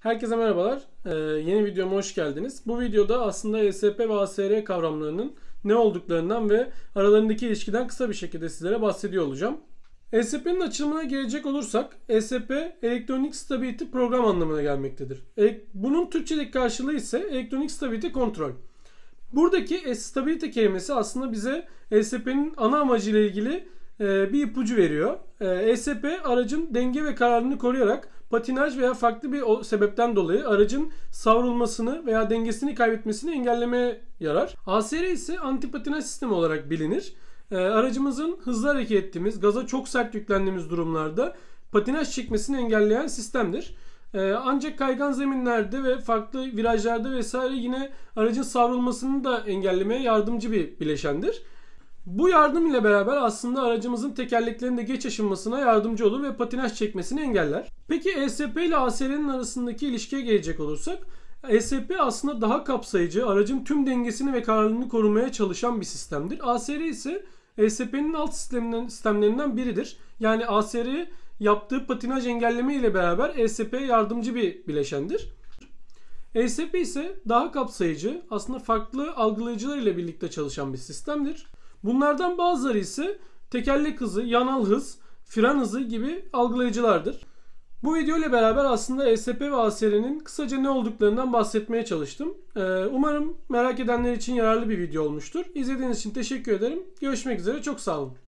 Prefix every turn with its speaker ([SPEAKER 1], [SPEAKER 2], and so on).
[SPEAKER 1] Herkese merhabalar. Ee, yeni videoma hoş geldiniz. Bu videoda aslında ESP ve ASR kavramlarının ne olduklarından ve aralarındaki ilişkiden kısa bir şekilde sizlere bahsediyor olacağım. ESP'nin açılımına gelecek olursak ESP Electronic Stability Program anlamına gelmektedir. E, bunun Türkçedeki karşılığı ise Electronic Stability Kontrol. Buradaki e, stability kelimesi aslında bize ESP'nin ana amacıyla ilgili e, bir ipucu veriyor. ESP e aracın denge ve kararını koruyarak patinaj veya farklı bir sebepten dolayı aracın savrulmasını veya dengesini kaybetmesini engellemeye yarar. ASR ise antipatinaj sistemi olarak bilinir. E, aracımızın hızlı hareket ettiğimiz, gaza çok sert yüklendiğimiz durumlarda patinaj çekmesini engelleyen sistemdir. Ancak kaygan zeminlerde ve farklı virajlarda vesaire yine aracın savrulmasını da engellemeye yardımcı bir bileşendir. Bu yardım ile beraber aslında aracımızın tekerleklerinde geç aşınmasına yardımcı olur ve patinaj çekmesini engeller. Peki ESP ile ASR'nin arasındaki ilişkiye gelecek olursak ESP aslında daha kapsayıcı, aracın tüm dengesini ve kararlılığını korumaya çalışan bir sistemdir. ASR ise ESP'nin alt sisteminden, sistemlerinden biridir. Yani ASR yaptığı patinaj engelleme ile beraber ESP yardımcı bir bileşendir. ESP ise daha kapsayıcı, aslında farklı algılayıcılar ile birlikte çalışan bir sistemdir. Bunlardan bazıları ise tekerlek hızı, yanal hız, fren hızı gibi algılayıcılardır. Bu video ile beraber aslında ESP ve ASR'nin kısaca ne olduklarından bahsetmeye çalıştım. Ee, umarım merak edenler için yararlı bir video olmuştur. İzlediğiniz için teşekkür ederim. Görüşmek üzere, çok sağ olun.